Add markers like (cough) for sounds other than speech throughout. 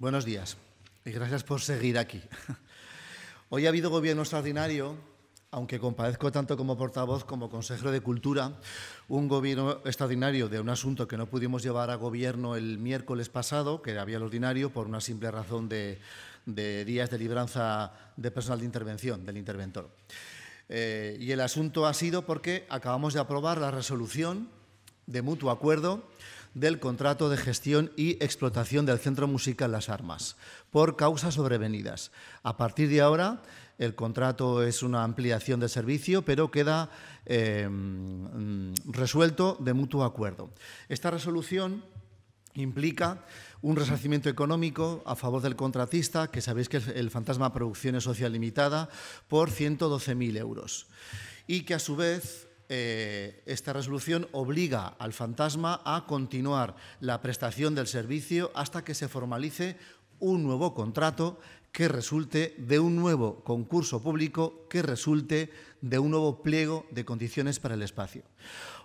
Buenos días y gracias por seguir aquí. (laughs) Hoy ha habido gobierno extraordinario, aunque compadezco tanto como portavoz como consejero de Cultura, un gobierno extraordinario de un asunto que no pudimos llevar a gobierno el miércoles pasado, que había el ordinario, por una simple razón de, días de libranza de personal de intervención, del interventor. Eh, y el asunto ha sido porque acabamos de aprobar la resolución de mutuo acuerdo del contrato de gestión y explotación del Centro Musical Las Armas por causas sobrevenidas. A partir de ahora, el contrato es una ampliación de servicio, pero queda em, resuelto de mutuo acuerdo. Esta resolución implica un resarcimiento económico a favor del contratista, que sabéis que es el fantasma Producciones Social Limitada, por 112.000 euros y que a su vez eh, esta resolución obliga al fantasma a continuar la prestación del servicio hasta que se formalice un nuevo contrato que resulte de un nuevo concurso público que resulte de un nuevo pliego de condiciones para el espacio.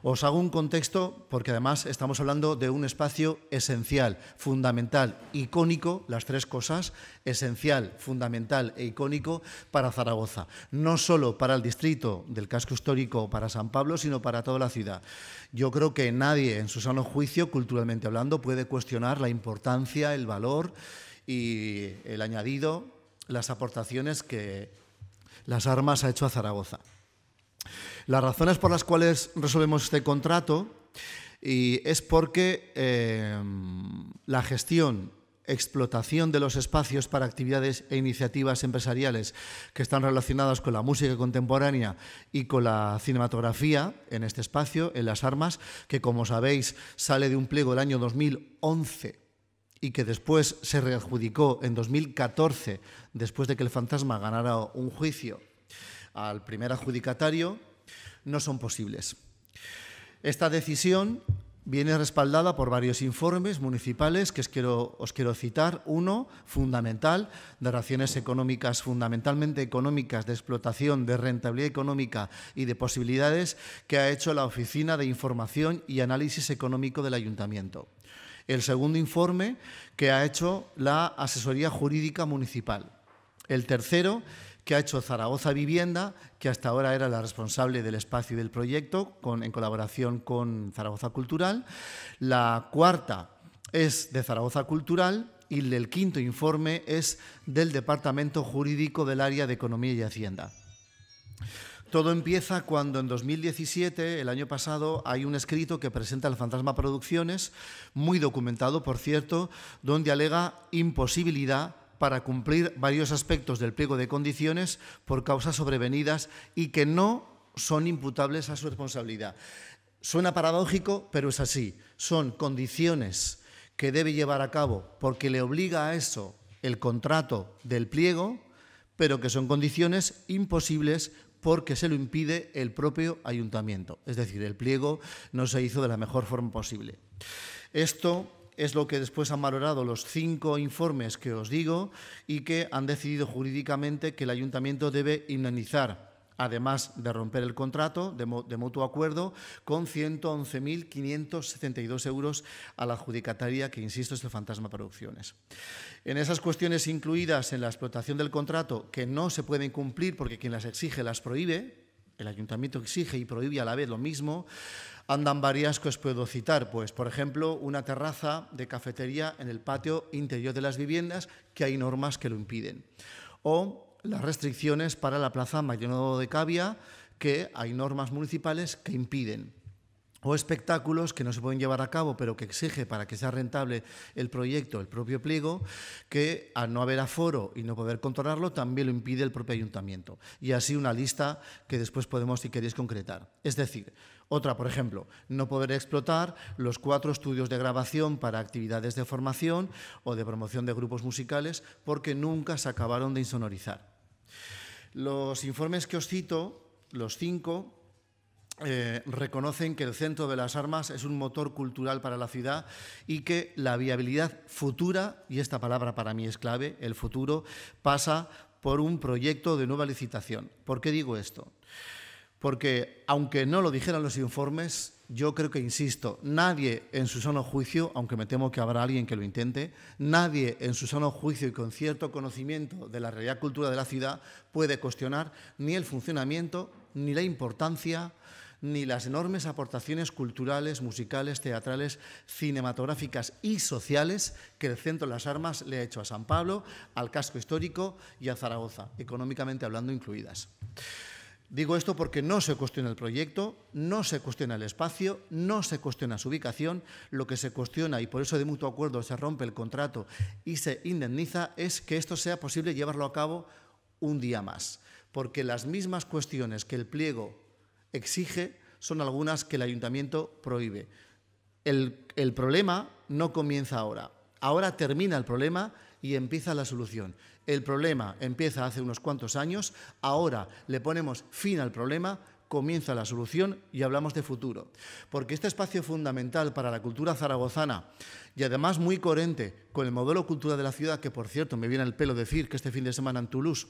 Os hago un contexto porque además estamos hablando de un espacio esencial, fundamental, icónico, las tres cosas, esencial, fundamental e icónico para Zaragoza, no solo para el distrito del casco histórico, para San Pablo, sino para toda la ciudad. Yo creo que nadie en su sano juicio, culturalmente hablando, puede cuestionar la importancia, el valor, y el añadido, las aportaciones que las armas ha hecho a Zaragoza. Las razones por las cuales resolvemos este contrato y es porque em, la gestión explotación de los espacios para actividades e iniciativas empresariales que están relacionadas con la música contemporánea y con la cinematografía en este espacio, en las armas, que como sabéis sale de un pliego del año 2011 y que después se readjudicó en 2014, después de que el fantasma ganara un juicio al primer adjudicatario, no son posibles. Esta decisión viene respaldada por varios informes municipales que os quiero, citar. Uno, fundamental, de raciones económicas, fundamentalmente económicas, de explotación, de rentabilidad económica y de posibilidades que ha hecho la Oficina de Información y Análisis Económico del Ayuntamiento el segundo informe que ha hecho la Asesoría Jurídica Municipal, el tercero que ha hecho Zaragoza Vivienda, que hasta ahora era la responsable del espacio y del proyecto, en colaboración con Zaragoza Cultural, la cuarta es de Zaragoza Cultural y el quinto informe es del Departamento Jurídico del Área de Economía y Hacienda. Todo empieza cuando en 2017, el año pasado, hay un escrito que presenta el Fantasma Producciones, muy documentado, por cierto, donde alega imposibilidad para cumplir varios aspectos del pliego de condiciones por causas sobrevenidas y que no son imputables a su responsabilidad. Suena paradójico, pero es así. Son condiciones que debe llevar a cabo porque le obliga a eso el contrato del pliego, pero que son condiciones imposibles porque se lo impide el propio ayuntamiento. Es decir, el pliego no se hizo de la mejor forma posible. Esto es lo que después han valorado los cinco informes que os digo y que han decidido jurídicamente que el ayuntamiento debe indemnizar además de romper el contrato de, mutuo acuerdo, con 111.572 euros a la adjudicataria, que insisto es el Fantasma Producciones. En esas cuestiones incluidas en la explotación del contrato, que no se pueden cumplir porque quien las exige las prohíbe, el ayuntamiento exige y prohíbe a la vez lo mismo, andan varias que os puedo citar. Pues, por ejemplo, una terraza de cafetería en el patio interior de las viviendas, que hay normas que lo impiden. O las restricciones para la plaza Mayonodo de Cavia, que hay normas municipales que impiden o espectáculos que no se pueden llevar a cabo, pero que exige para que sea rentable el proyecto, el propio pliego, que al no haber aforo y no poder controlarlo, también lo impide el propio ayuntamiento. Y así una lista que después podemos, si queréis, concretar. Es decir, otra, por ejemplo, no poder explotar los cuatro estudios de grabación para actividades de formación o de promoción de grupos musicales porque nunca se acabaron de insonorizar. Los informes que os cito, los cinco, eh, reconocen que el centro de las armas es un motor cultural para la ciudad y que la viabilidad futura, y esta palabra para mí es clave, el futuro, pasa por un proyecto de nueva licitación. ¿Por qué digo esto? porque aunque no lo dijeran los informes, yo creo que, insisto, nadie en su sano juicio, aunque me temo que habrá alguien que lo intente, nadie en su sano juicio y con cierto conocimiento de la realidad cultural de la ciudad puede cuestionar ni el funcionamiento, ni la importancia, ni las enormes aportaciones culturales, musicales, teatrales, cinematográficas y sociales que el Centro de las Armas le ha hecho a San Pablo, al casco histórico y a Zaragoza, económicamente hablando incluidas. Digo esto porque no se cuestiona el proyecto, no se cuestiona el espacio, no se cuestiona su ubicación, lo que se cuestiona, y por eso de mutuo acuerdo se rompe el contrato y se indemniza, es que esto sea posible llevarlo a cabo un día más, porque las mismas cuestiones que el pliego exige son algunas que el ayuntamiento prohíbe. El, problema no comienza ahora, ahora termina el problema y empieza la solución. El problema empieza hace unos cuantos años, ahora le ponemos fin al problema, comienza la solución y hablamos de futuro. Porque este espacio fundamental para la cultura zaragozana y además muy coherente con el modelo cultura de la ciudad, que por cierto me viene al pelo decir que este fin de semana en Toulouse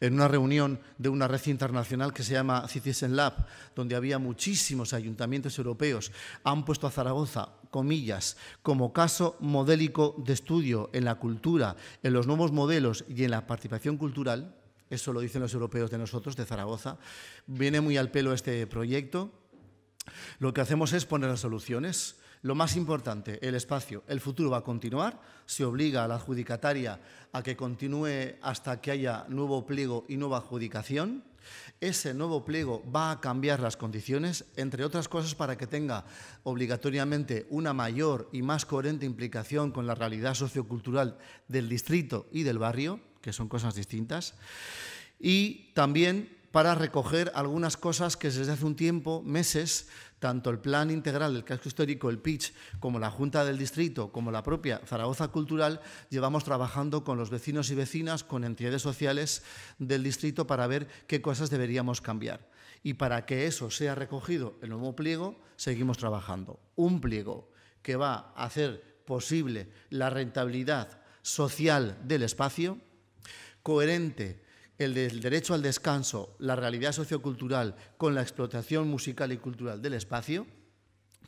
en una reunión de una red internacional que se llama Citizen Lab, donde había muchísimos ayuntamientos europeos, han puesto a Zaragoza, comillas, como caso modélico de estudio en la cultura, en los nuevos modelos y en la participación cultural, eso lo dicen los europeos de nosotros, de Zaragoza, viene muy al pelo este proyecto. Lo que hacemos es poner las soluciones. Lo más importante, el espacio. El futuro va a continuar, se obliga a la adjudicataria a que continúe hasta que haya nuevo pliego y nueva adjudicación. Ese nuevo pliego va a cambiar las condiciones, entre otras cosas, para que tenga obligatoriamente una mayor y más coherente implicación con la realidad sociocultural del distrito y del barrio, que son cosas distintas. Y también para recoger algunas cosas que desde hace un tiempo, meses, tanto el Plan Integral del Casco Histórico, el pitch como la Junta del Distrito, como la propia Zaragoza Cultural, llevamos trabajando con los vecinos y vecinas, con entidades sociales del distrito para ver qué cosas deberíamos cambiar. Y para que eso sea recogido en el nuevo pliego, seguimos trabajando. Un pliego que va a hacer posible la rentabilidad social del espacio, coherente el derecho al descanso, la realidad sociocultural con la explotación musical y cultural del espacio,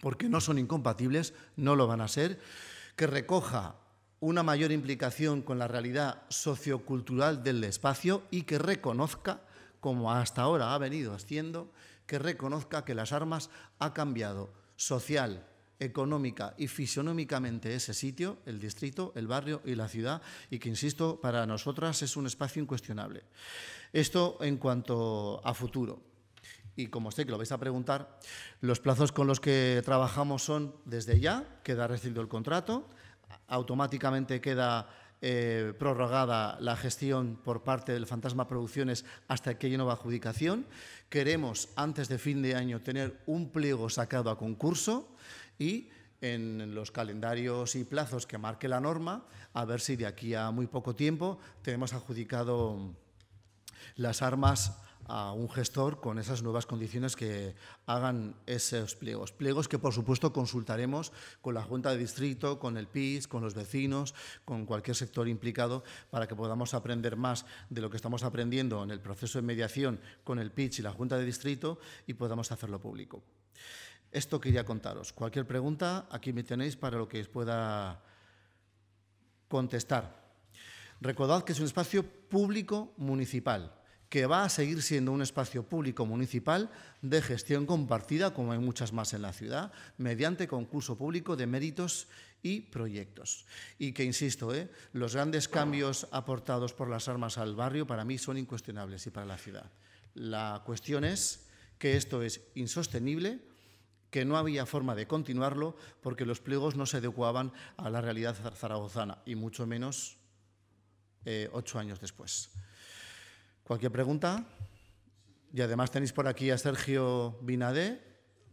porque no son incompatibles, no lo van a ser, que recoja una mayor implicación con la realidad sociocultural del espacio y que reconozca, como hasta ahora ha venido haciendo, que reconozca que las armas ha cambiado social, económica y fisionómicamente ese sitio, el distrito, el barrio y la ciudad, y que, insisto, para nosotras es un espacio incuestionable. Esto en cuanto a futuro y como sé que lo vais a preguntar, los plazos con los que trabajamos son desde ya, queda recibido el contrato, automáticamente queda eh, prorrogada la gestión por parte del Fantasma Producciones hasta que haya nueva adjudicación. Queremos, antes de fin de año, tener un pliego sacado a concurso y en los calendarios y plazos que marque la norma, a ver si de aquí a muy poco tiempo tenemos adjudicado las armas a un gestor con esas nuevas condiciones que hagan esos pliegos. Pliegos que, por supuesto, consultaremos con la Junta de Distrito, con el PIS, con los vecinos, con cualquier sector implicado, para que podamos aprender más de lo que estamos aprendiendo en el proceso de mediación con el PIS y la Junta de Distrito y podamos hacerlo público. Esto quería contaros. Cualquier pregunta, aquí me tenéis para lo que os pueda contestar. Recordad que es un espacio público municipal, que va a seguir siendo un espacio público municipal de gestión compartida, como hay muchas más en la ciudad, mediante concurso público de méritos y proyectos. Y que, insisto, eh, los grandes cambios aportados por las armas al barrio para mí son incuestionables y para la ciudad. La cuestión es que esto es insostenible que no había forma de continuarlo porque los pliegos no se adecuaban a la realidad zaragozana y mucho menos eh, ocho años después. ¿Cualquier pregunta? Y además tenéis por aquí a Sergio Binadé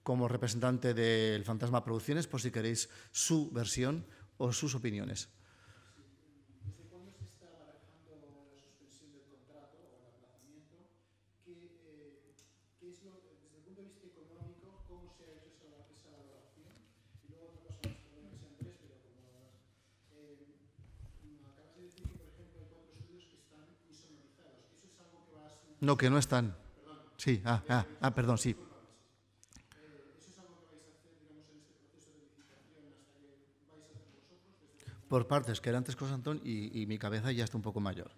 como representante del Fantasma Producciones por si queréis su versión o sus opiniones. No, que no están. Sí, ah, ah, ah perdón, sí. por partes, que era antes José Antón y, mi cabeza ya está un poco mayor.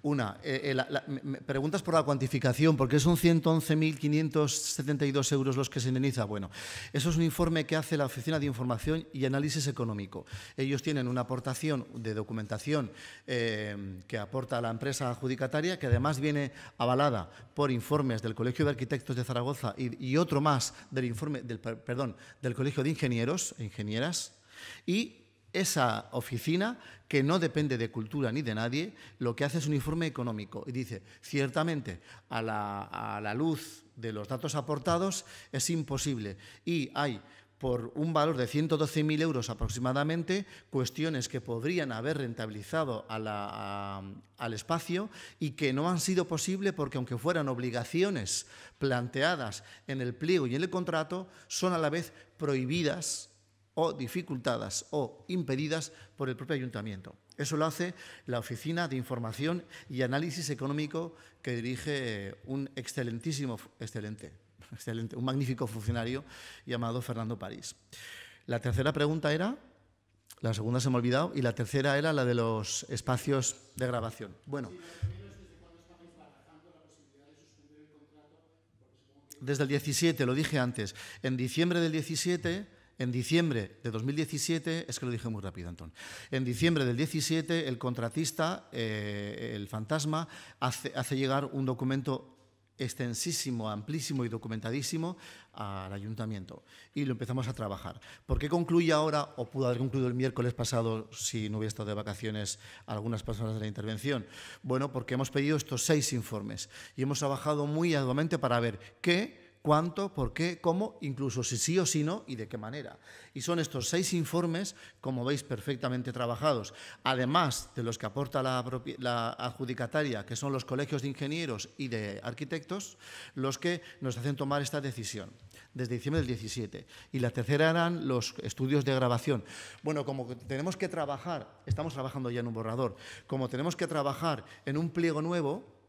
Una, eh, eh, preguntas por la cuantificación, porque son 111.572 euros los que se indemniza. Bueno, eso es un informe que hace la Oficina de Información y Análisis Económico. Ellos tienen una aportación de documentación eh, que aporta la empresa adjudicataria, que además viene avalada por informes del Colegio de Arquitectos de Zaragoza y, otro más del informe del, perdón, del Colegio de Ingenieros e Ingenieras y esa oficina, que no depende de cultura ni de nadie, lo que hace es un informe económico y dice, ciertamente, a la, luz de los datos aportados es imposible y hay por un valor de 112.000 euros aproximadamente, cuestiones que podrían haber rentabilizado al espacio y que no han sido posible porque aunque fueran obligaciones planteadas en el pliego y en el contrato, son a la vez prohibidas o dificultadas o impedidas por el propio ayuntamiento. Eso lo hace la Oficina de Información y Análisis Económico que dirige eh, un excelentísimo, excelente, (laughs) excelente, un magnífico funcionario llamado Fernando París. La tercera pregunta era, la segunda se me ha olvidado, y la tercera era la de los espacios de grabación. Bueno. Desde el 17, lo dije antes. En diciembre del 17 en diciembre de 2017, es que lo dije muy rápido, Antón. En diciembre del 17, el contratista, eh, el fantasma, hace, hace llegar un documento extensísimo, amplísimo y documentadísimo al ayuntamiento. Y lo empezamos a trabajar. ¿Por qué concluye ahora, o pudo haber concluido el miércoles pasado, si no hubiera estado de vacaciones algunas personas de la intervención? Bueno, porque hemos pedido estos seis informes y hemos trabajado muy arduamente para ver qué cuánto, por qué, cómo, incluso si sí o si no y de qué manera. Y son estos seis informes, como veis, perfectamente trabajados. Además de los que aporta la, adjudicataria, que son los colegios de ingenieros y de arquitectos, los que nos hacen tomar esta decisión desde diciembre del 17. Y la tercera eran los estudios de grabación. Bueno, como tenemos que trabajar, estamos trabajando ya en un borrador, como tenemos que trabajar en un pliego nuevo,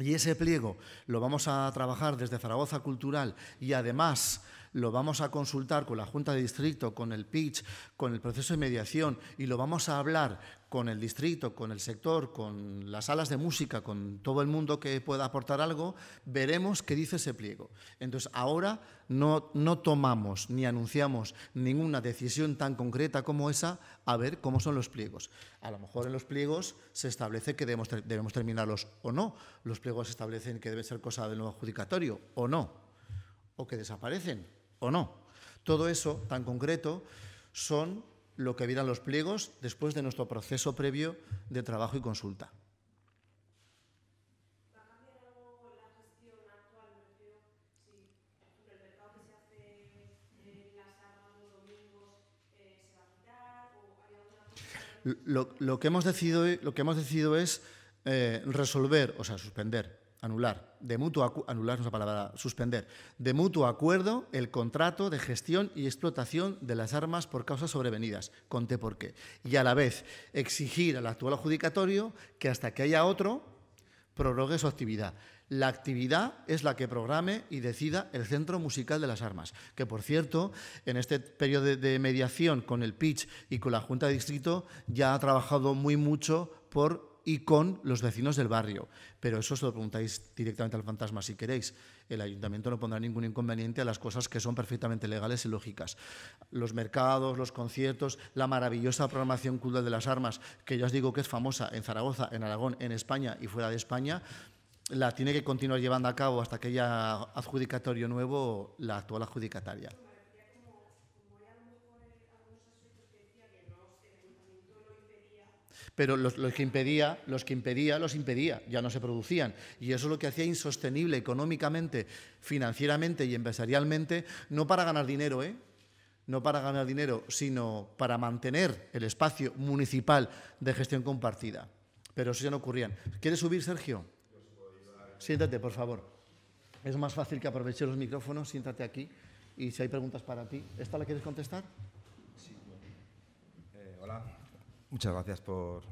y ese pliego lo vamos a trabajar desde Zaragoza Cultural y además lo vamos a consultar con la Junta de Distrito, con el pitch, con el proceso de mediación y lo vamos a hablar con el distrito, con el sector, con las salas de música, con todo el mundo que pueda aportar algo, veremos qué dice ese pliego. Entonces, ahora no, no tomamos ni anunciamos ninguna decisión tan concreta como esa a ver cómo son los pliegos. A lo mejor en los pliegos se establece que debemos, debemos terminarlos o no, los pliegos establecen que debe ser cosa del nuevo adjudicatorio o no, o que desaparecen o no. Todo eso tan concreto son lo que vieran los pliegos después de nuestro proceso previo de trabajo y consulta. Lo, lo, que hemos decidido, lo que hemos decidido es eh, resolver, o sea, suspender anular, de mutuo anular es palabra, suspender, de mutuo acuerdo el contrato de gestión y explotación de las armas por causas sobrevenidas, conté por qué, y a la vez exigir al actual adjudicatorio que hasta que haya otro prorrogue su actividad. La actividad es la que programe y decida el Centro Musical de las Armas, que por cierto, en este periodo de mediación con el PITCH y con la Junta de Distrito ya ha trabajado muy mucho por y con los vecinos del barrio. Pero eso os lo preguntáis directamente al fantasma si queréis. El ayuntamiento no pondrá ningún inconveniente a las cosas que son perfectamente legales y lógicas. Los mercados, los conciertos, la maravillosa programación cultural de las armas, que ya os digo que es famosa en Zaragoza, en Aragón, en España y fuera de España, la tiene que continuar llevando a cabo hasta que haya adjudicatorio nuevo la actual adjudicataria. pero los, que impedía, los que impedía, los impedía, ya no se producían. Y eso es lo que hacía insostenible económicamente, financieramente y empresarialmente, no para ganar dinero, ¿eh? no para ganar dinero, sino para mantener el espacio municipal de gestión compartida. Pero eso ya no ocurría. ¿Quieres subir, Sergio? Siéntate, por favor. Es más fácil que aproveche los micrófonos, siéntate aquí. Y si hay preguntas para ti, ¿esta la quieres contestar? Sí. Eh, hola. Muchas gracias por,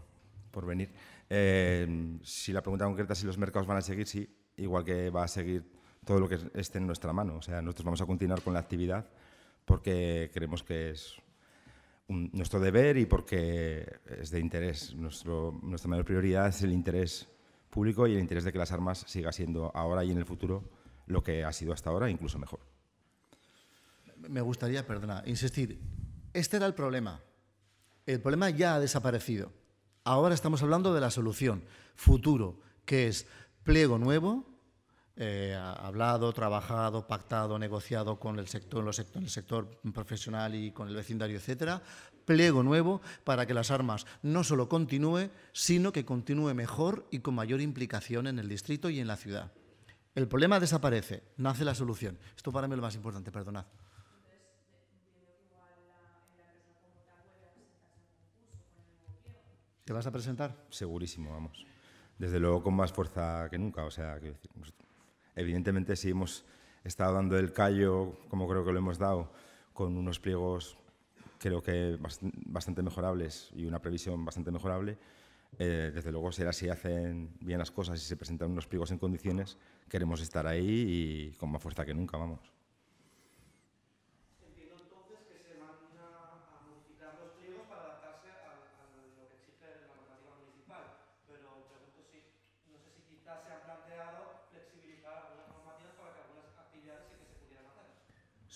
venir. Eh, si la pregunta concreta es si los mercados van a seguir, sí, igual que va a seguir todo lo que esté en nuestra mano. O sea, nosotros vamos a continuar con la actividad porque creemos que es nuestro deber y porque es de interés. Nuestro, nuestra mayor prioridad es el interés público y el interés de que las armas siga siendo ahora y en el futuro lo que ha sido hasta ahora, incluso mejor. Me gustaría, perdona, insistir. Este era el problema. El problema ya ha desaparecido. Ahora estamos hablando de la solución, futuro, que es pliego nuevo, eh, hablado, trabajado, pactado, negociado con el sector, los sector profesional y con el vecindario, etcétera, pliego nuevo para que las armas no solo continúe, sino que continúe mejor y con mayor implicación en el distrito y en la ciudad. El problema desaparece, nace la solución. Esto para mí es lo más importante, perdonad. ¿Te vas a presentar? Segurísimo, vamos. Desde luego con más fuerza que nunca. O sea, evidentemente si hemos estado dando el callo, como creo que lo hemos dado, con unos pliegos creo que bastante mejorables y una previsión bastante mejorable, eh, desde luego será si hacen bien las cosas y se presentan unos pliegos en condiciones, queremos estar ahí y con más fuerza que nunca, vamos.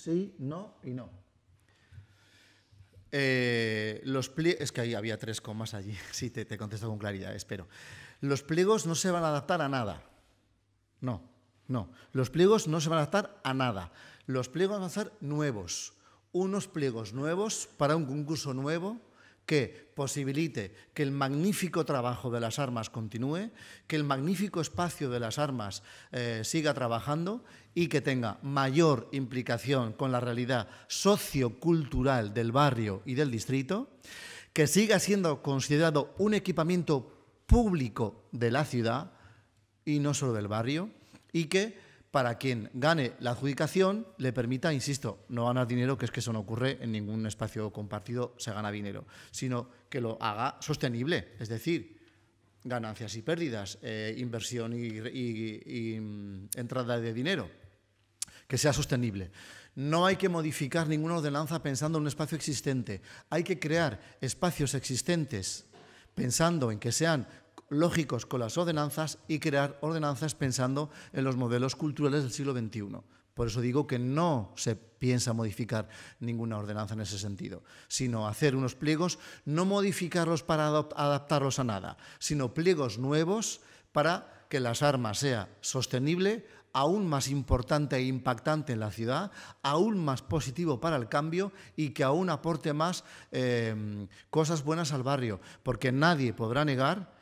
sí, no y no. Eh, los pliegos, es que ahí había tres comas allí, (laughs) sí, te, te contesto con claridad, espero. Los pliegos no se van a adaptar a nada. No, no. Los pliegos no se van a adaptar a nada. Los pliegos van a ser nuevos. Unos pliegos nuevos para un concurso nuevo que posibilite que el magnífico trabajo de las armas continúe, que el magnífico espacio de las armas eh, siga trabajando y que tenga mayor implicación con la realidad sociocultural del barrio y del distrito, que siga siendo considerado un equipamiento público de la ciudad y no solo del barrio, y que para quien gane la adjudicación le permita, insisto, no ganar dinero, que es que eso no ocurre en ningún espacio compartido, se gana dinero, sino que lo haga sostenible, es decir, ganancias y pérdidas, eh, inversión y, y mm, entrada de dinero, que sea sostenible. No hay que modificar ninguna ordenanza pensando en un espacio existente, hay que crear espacios existentes pensando en que sean lógicos con las ordenanzas y crear ordenanzas pensando en los modelos culturales del siglo XXI. Por eso digo que no se piensa modificar ninguna ordenanza en ese sentido, sino hacer unos pliegos, no modificarlos para adaptarlos a nada, sino pliegos nuevos para que las armas sea sostenible, aún más importante e impactante en la ciudad, aún más positivo para el cambio y que aún aporte más eh, cosas buenas al barrio, porque nadie podrá negar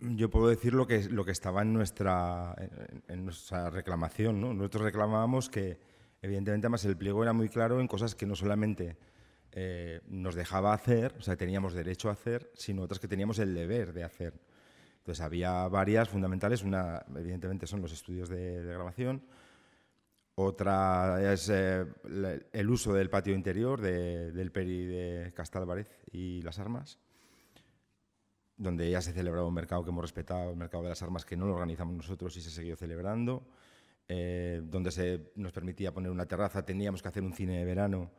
Yo puedo decir lo que, lo que estaba en nuestra, reclamación. ¿no? Nosotros reclamábamos que, evidentemente, además el pliego era muy claro en cosas que no solamente eh, nos dejaba hacer, o sea, teníamos derecho a hacer, sino otras que teníamos el deber de hacer. Entonces había varias fundamentales, una evidentemente son los estudios de, grabación, otra es eh, el uso del patio interior de, del Peri de Castalvarez y las armas, donde ya se celebraba un mercado que hemos respetado, el mercado de las armas que no lo organizamos nosotros y se siguió celebrando, eh, donde se nos permitía poner una terraza, teníamos que hacer un cine de verano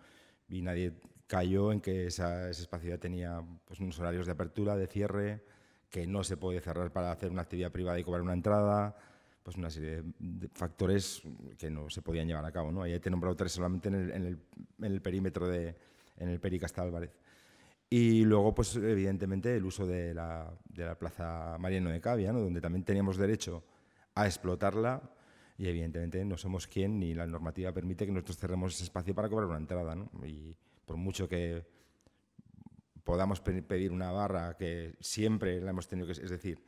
y nadie cayó en que esa, ese espacio ya tenía pues, unos horarios de apertura, de cierre, que no se podía cerrar para hacer una actividad privada y cobrar una entrada, pues una serie de factores que no se podían llevar a cabo. ¿no? Ahí te he nombrado tres solamente en el, en el, perímetro de, en el Álvarez. Y luego, pues evidentemente, el uso de la, de la Plaza Mariano de Cavia, ¿no? donde también teníamos derecho a explotarla y evidentemente no somos quien ni la normativa permite que nosotros cerremos ese espacio para cobrar una entrada. ¿no? Y por mucho que podamos pedir una barra que siempre la hemos tenido que... Es decir,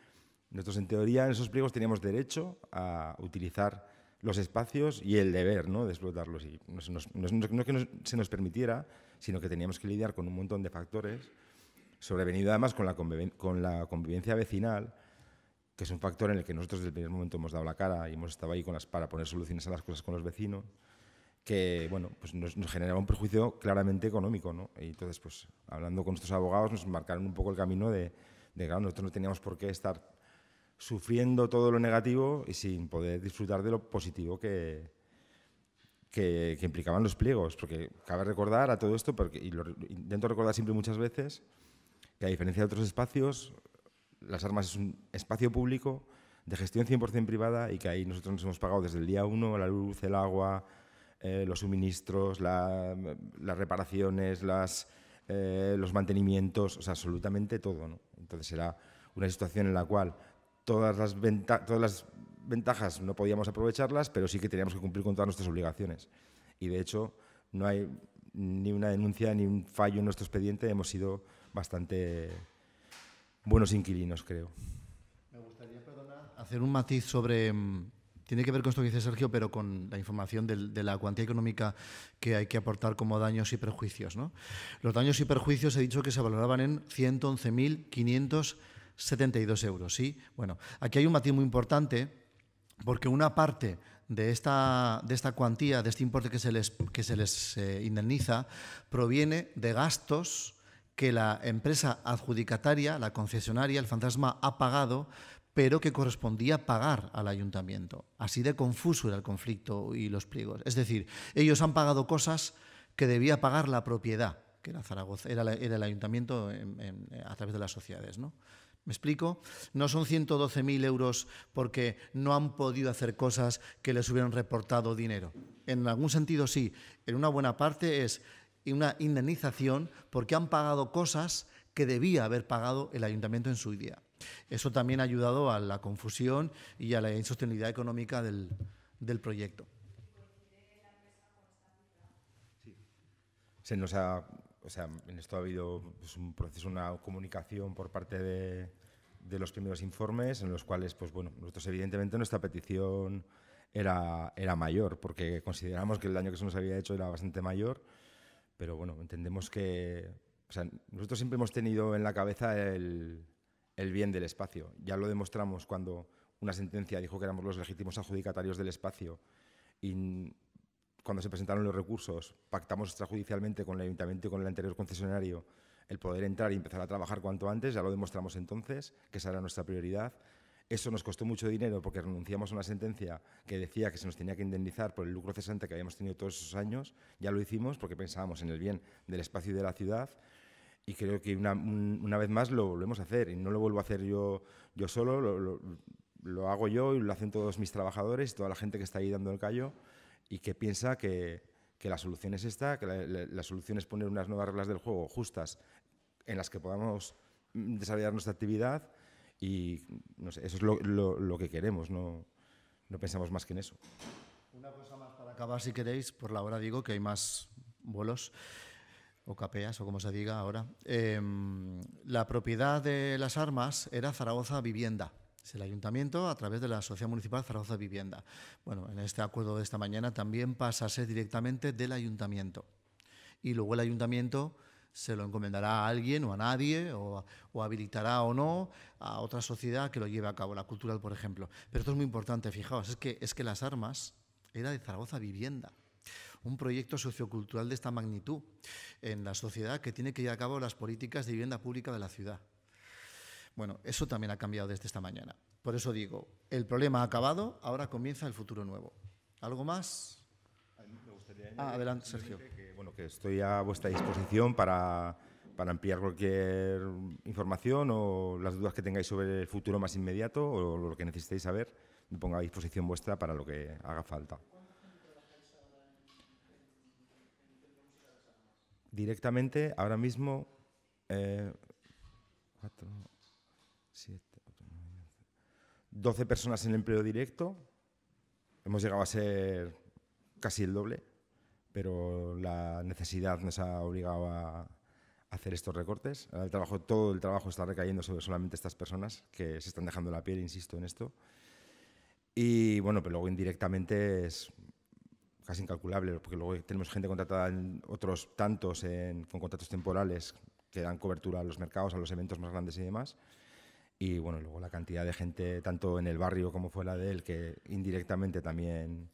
nosotros en teoría en esos pliegos teníamos derecho a utilizar los espacios y el deber ¿no? de explotarlos. Y no es que se nos permitiera, sino que teníamos que lidiar con un montón de factores, sobrevenido además con la, convivencia vecinal, que es un factor en el que nosotros desde el primer momento hemos dado la cara y hemos estado ahí con las, para poner soluciones a las cosas con los vecinos, que bueno, pues nos, generaba un perjuicio claramente económico. Y entonces, pues, hablando con nuestros abogados, nos marcaron un poco el camino de, de nosotros no teníamos por qué estar sufriendo todo lo negativo y sin poder disfrutar de lo positivo que, que, implicaban los pliegos. Porque cabe recordar a todo esto, porque, y lo intento recordar siempre muchas veces, que a diferencia de otros espacios, las armas es un espacio público de gestión 100% privada y que ahí nosotros nos hemos pagado desde el día uno la luz, el agua, eh, los suministros, las reparaciones, eh, los mantenimientos, o sea, absolutamente todo. Entonces era una situación en la cual todas las, ventajas no podíamos aprovecharlas, pero sí que teníamos que cumplir con todas nuestras obligaciones. Y de hecho, no hay ni una denuncia ni un fallo en nuestro expediente. Hemos sido bastante buenos inquilinos, creo. Me gustaría, perdona, hacer un matiz sobre. Mm, tiene que ver con esto que dice Sergio, pero con la información de la cuantía económica que hay que aportar como daños y perjuicios. ¿no? Los daños y perjuicios he dicho que se valoraban en 111.500 72 euros, ¿sí? Bueno, aquí hay un matiz muy importante porque una parte de esta, de esta cuantía, de este importe que se les, que se les eh, indemniza, proviene de gastos que la empresa adjudicataria, la concesionaria, el fantasma, ha pagado, pero que correspondía pagar al ayuntamiento. Así de confuso era el conflicto y los pliegos. Es decir, ellos han pagado cosas que debía pagar la propiedad, que era Zaragoza, era, el ayuntamiento a través de las sociedades. ¿no? ¿Me explico? No son 112.000 euros porque no han podido hacer cosas que les hubieran reportado dinero. En algún sentido sí, en una buena parte es una indemnización porque han pagado cosas que debía haber pagado el ayuntamiento en su día. Eso también ha ayudado a la confusión y a la insostenibilidad económica del, proyecto. Se nos ha o sea, en esto ha habido pues, un proceso, una comunicación por parte de, los primeros informes en los cuales, pues bueno, nosotros evidentemente nuestra petición era, era mayor, porque consideramos que el daño que se nos había hecho era bastante mayor, pero bueno, entendemos que, o sea, nosotros siempre hemos tenido en la cabeza el, el bien del espacio. Ya lo demostramos cuando una sentencia dijo que éramos los legítimos adjudicatarios del espacio y cuando se presentaron los recursos, pactamos extrajudicialmente con el ayuntamiento y con el anterior concesionario el poder entrar y empezar a trabajar cuanto antes, ya lo demostramos entonces, que esa era nuestra prioridad. Eso nos costó mucho dinero porque renunciamos a una sentencia que decía que se nos tenía que indemnizar por el lucro cesante que habíamos tenido todos esos años. Ya lo hicimos porque pensábamos en el bien del espacio y de la ciudad. Y creo que una, una vez más lo volvemos a hacer. Y no lo vuelvo a hacer yo, yo solo, lo, lo hago yo y lo hacen todos mis trabajadores y toda la gente que está ahí dando el callo y que piensa que, la solución es esta, que la, solución es poner unas nuevas reglas del juego justas en las que podamos mm, desarrollar nuestra actividad y eso es lo, que queremos, no, pensamos más que en eso. Una cosa más para acabar, si queréis, por la hora digo que hay más bolos o capeas o como se diga ahora. Em, la propiedad de las armas era Zaragoza Vivienda el ayuntamiento a través de la sociedad Municipal Zaragoza Vivienda. Bueno, en este acuerdo de esta mañana también pasa a ser directamente del ayuntamiento. Y luego el ayuntamiento se lo encomendará a alguien o a nadie, o, habilitará o no a otra sociedad que lo lleve a cabo, la cultural, por ejemplo. Pero esto es muy importante, fijaos, es que, es que las armas era de Zaragoza Vivienda. Un proyecto sociocultural de esta magnitud en la sociedad que tiene que llevar a cabo las políticas de vivienda pública de la ciudad. Bueno, eso también ha cambiado desde esta mañana. Por eso digo, el problema ha acabado, ahora comienza el futuro nuevo. ¿Algo más? Me gustaría ah, adelante, Sergio. Que, bueno, que estoy a vuestra disposición para, ampliar cualquier información o las dudas que tengáis sobre el futuro más inmediato o lo que necesitéis saber, me pongo a disposición vuestra para lo que haga falta. Directamente, ahora mismo, eh, cuatro, 12 personas en empleo directo. Hemos llegado a ser casi el doble, pero la necesidad nos ha obligado a hacer estos recortes. El trabajo, todo el trabajo está recayendo sobre solamente estas personas que se están dejando la piel, insisto en esto. Y bueno, pero luego indirectamente es casi incalculable, porque luego tenemos gente contratada en otros tantos con contratos temporales que dan cobertura a los mercados, a los eventos más grandes y demás. Y bueno, luego la cantidad de gente, tanto en el barrio como fuera de él, que indirectamente también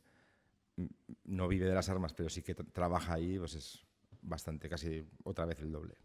mm, no vive de las armas, pero sí que trabaja ahí, pues es bastante, casi otra vez el doble.